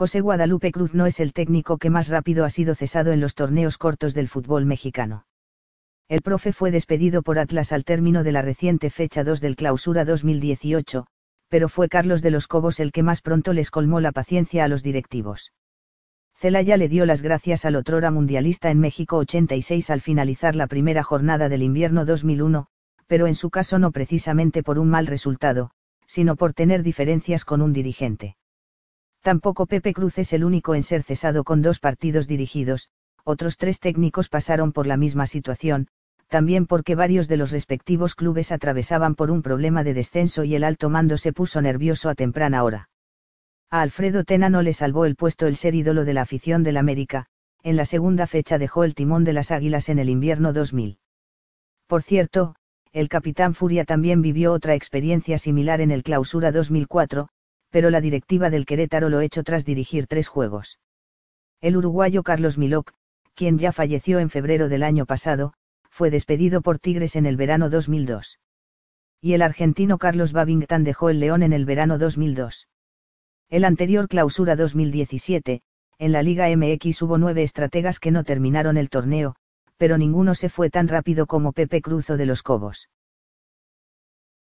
José Guadalupe Cruz no es el técnico que más rápido ha sido cesado en los torneos cortos del fútbol mexicano. El profe fue despedido por Atlas al término de la reciente fecha 2 del clausura 2018, pero fue Carlos de los Cobos el que más pronto les colmó la paciencia a los directivos. Celaya le dio las gracias al otrora mundialista en México 86 al finalizar la primera jornada del invierno 2001, pero en su caso no precisamente por un mal resultado, sino por tener diferencias con un dirigente. Tampoco Pepe Cruz es el único en ser cesado con dos partidos dirigidos, otros tres técnicos pasaron por la misma situación, también porque varios de los respectivos clubes atravesaban por un problema de descenso y el alto mando se puso nervioso a temprana hora. A Alfredo Tena no le salvó el puesto el ser ídolo de la afición del América, en la segunda fecha dejó el timón de las Águilas en el invierno 2000. Por cierto, el capitán Furia también vivió otra experiencia similar en el Clausura 2004, pero la directiva del Querétaro lo echó tras dirigir tres juegos. El uruguayo Carlos Miloc, quien ya falleció en febrero del año pasado, fue despedido por Tigres en el verano 2002. Y el argentino Carlos Babington dejó el León en el verano 2002. El anterior clausura 2017, en la Liga MX hubo nueve estrategas que no terminaron el torneo, pero ninguno se fue tan rápido como Pepe Cruzo de los Cobos.